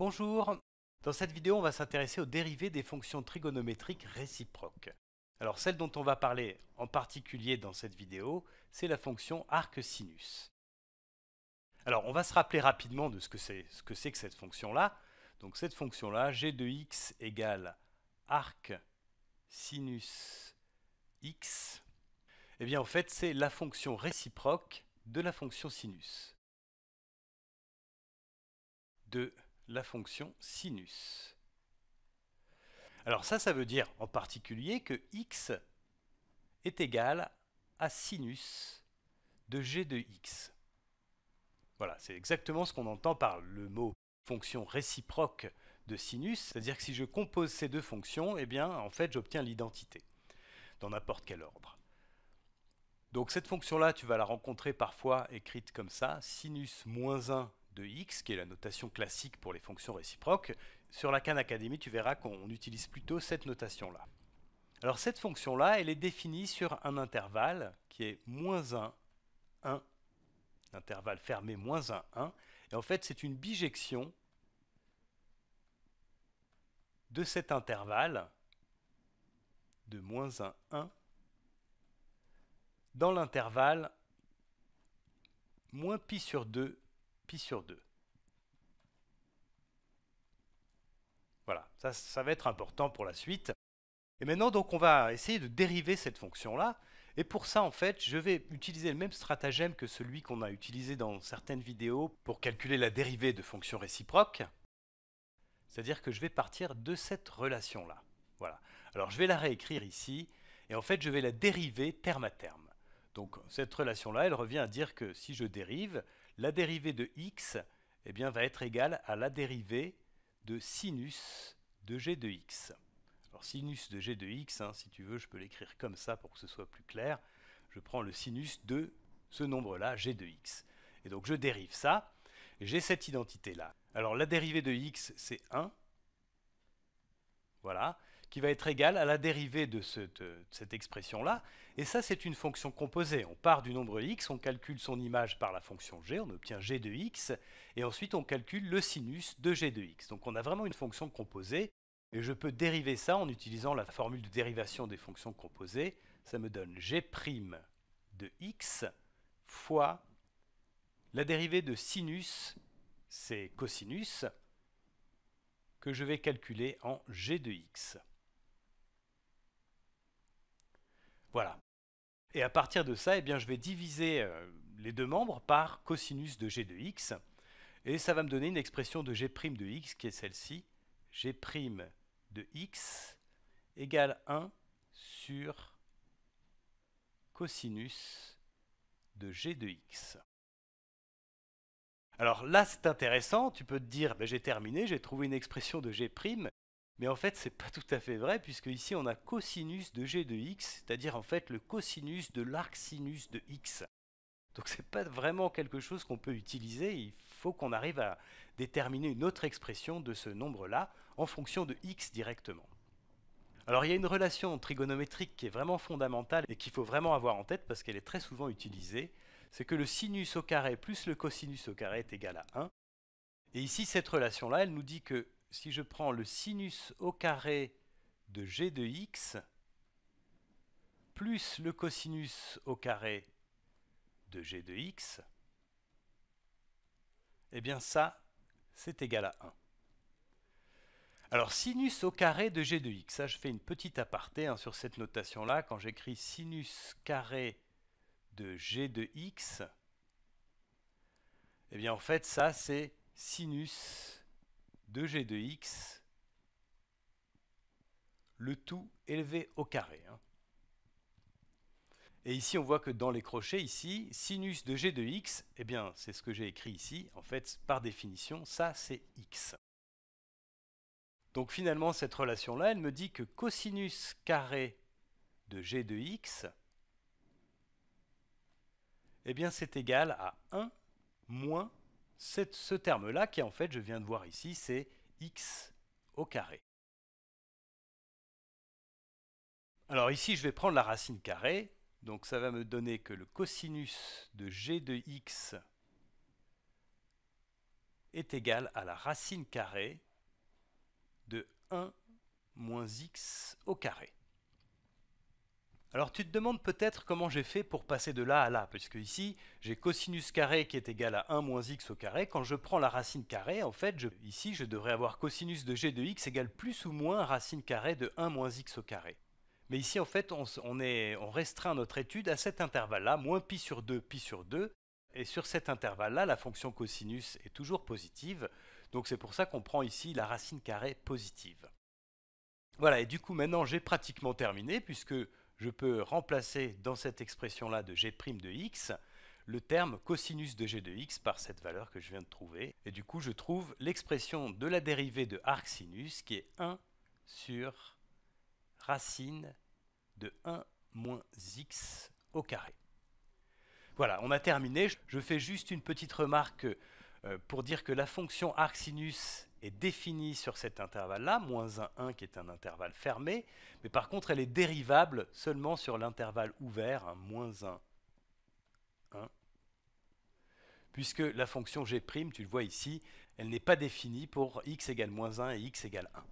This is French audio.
Bonjour Dans cette vidéo, on va s'intéresser aux dérivés des fonctions trigonométriques réciproques. Alors celle dont on va parler en particulier dans cette vidéo, c'est la fonction arc-sinus. Alors on va se rappeler rapidement de ce que c'est que, cette fonction-là. Donc cette fonction-là, g de x égale arc sinus x, eh bien en fait c'est la fonction réciproque de la fonction sinus. De la fonction sinus. Alors ça, ça veut dire en particulier que x est égal à sinus de g de x. Voilà, c'est exactement ce qu'on entend par le mot fonction réciproque de sinus, c'est-à-dire que si je compose ces deux fonctions, eh bien, en fait, j'obtiens l'identité, dans n'importe quel ordre. Donc cette fonction-là, tu vas la rencontrer parfois écrite comme ça, sinus moins 1 x, qui est la notation classique pour les fonctions réciproques, sur la Khan Academy, tu verras qu'on utilise plutôt cette notation-là. Alors cette fonction-là, elle est définie sur un intervalle qui est moins 1, 1, intervalle fermé moins 1, 1, et en fait c'est une bijection de cet intervalle de moins 1, 1 dans l'intervalle moins pi sur 2 pi sur 2. Voilà, ça, ça va être important pour la suite. Et maintenant, donc, on va essayer de dériver cette fonction-là. Et pour ça, en fait, je vais utiliser le même stratagème que celui qu'on a utilisé dans certaines vidéos pour calculer la dérivée de fonctions réciproques. C'est-à-dire que je vais partir de cette relation-là. Voilà. Alors, je vais la réécrire ici. Et en fait, je vais la dériver terme à terme. Donc, cette relation-là, elle revient à dire que si je dérive, la dérivée de x eh bien, va être égale à la dérivée de sinus de g de x. Alors sinus de g de x, hein, si tu veux, je peux l'écrire comme ça pour que ce soit plus clair. Je prends le sinus de ce nombre-là, g de x. Et donc je dérive ça, j'ai cette identité-là. Alors la dérivée de x, c'est 1. Voilà qui va être égale à la dérivée de, cette expression-là. Et ça, c'est une fonction composée. On part du nombre x, on calcule son image par la fonction g, on obtient g de x, et ensuite on calcule le sinus de g de x. Donc on a vraiment une fonction composée, et je peux dériver ça en utilisant la formule de dérivation des fonctions composées. Ça me donne g' de x fois la dérivée de sinus, c'est cosinus, que je vais calculer en g de x. Voilà. Et à partir de ça, eh bien, je vais diviser euh, les deux membres par cosinus de g de x, et ça va me donner une expression de g' de x qui est celle-ci, g' de x égale 1 sur cosinus de g de x. Alors là, c'est intéressant, tu peux te dire, ben, j'ai terminé, j'ai trouvé une expression de g', mais en fait, c'est pas tout à fait vrai, puisque ici on a cosinus de g de x, c'est-à-dire en fait le cosinus de l'arc sinus de x. Donc c'est pas vraiment quelque chose qu'on peut utiliser, il faut qu'on arrive à déterminer une autre expression de ce nombre-là en fonction de x directement. Alors il y a une relation trigonométrique qui est vraiment fondamentale et qu'il faut vraiment avoir en tête parce qu'elle est très souvent utilisée, c'est que le sinus au carré plus le cosinus au carré est égal à 1. Et ici cette relation-là, elle nous dit que si je prends le sinus au carré de g de x plus le cosinus au carré de g de x, eh bien ça, c'est égal à 1. Alors sinus au carré de g de x, ça je fais une petite aparté hein, sur cette notation-là, quand j'écris sinus carré de g de x, eh bien en fait ça c'est sinus de g de x, le tout élevé au carré. Hein. Et ici, on voit que dans les crochets, ici, sinus de g de x, eh bien, c'est ce que j'ai écrit ici. En fait, par définition, ça, c'est x. Donc finalement, cette relation-là, elle me dit que cosinus carré de g de x, eh bien, c'est égal à 1 moins c'est ce terme-là, qui en fait, je viens de voir ici, c'est x au carré. Alors ici, je vais prendre la racine carrée, donc ça va me donner que le cosinus de g de x est égal à la racine carrée de 1 moins x au carré. Alors tu te demandes peut-être comment j'ai fait pour passer de là à là, puisque ici j'ai cosinus carré qui est égal à 1 moins x au carré. Quand je prends la racine carrée, en fait, ici je devrais avoir cosinus de g de x égale plus ou moins racine carrée de 1 moins x au carré. Mais ici en fait on, est, restreint notre étude à cet intervalle-là, moins pi sur 2, pi sur 2. Et sur cet intervalle-là, la fonction cosinus est toujours positive, donc c'est pour ça qu'on prend ici la racine carrée positive. Voilà, et du coup maintenant j'ai pratiquement terminé, puisque je peux remplacer dans cette expression-là de g' de x le terme cosinus de g de x par cette valeur que je viens de trouver. Et du coup, je trouve l'expression de la dérivée de arc sinus qui est 1 sur racine de 1 moins x au carré. Voilà, on a terminé. Je fais juste une petite remarque euh, pour dire que la fonction arc sinus est définie sur cet intervalle-là, moins 1, 1 qui est un intervalle fermé, mais par contre elle est dérivable seulement sur l'intervalle ouvert, hein, moins 1, 1, puisque la fonction g', tu le vois ici, elle n'est pas définie pour x égale moins 1 et x égale 1.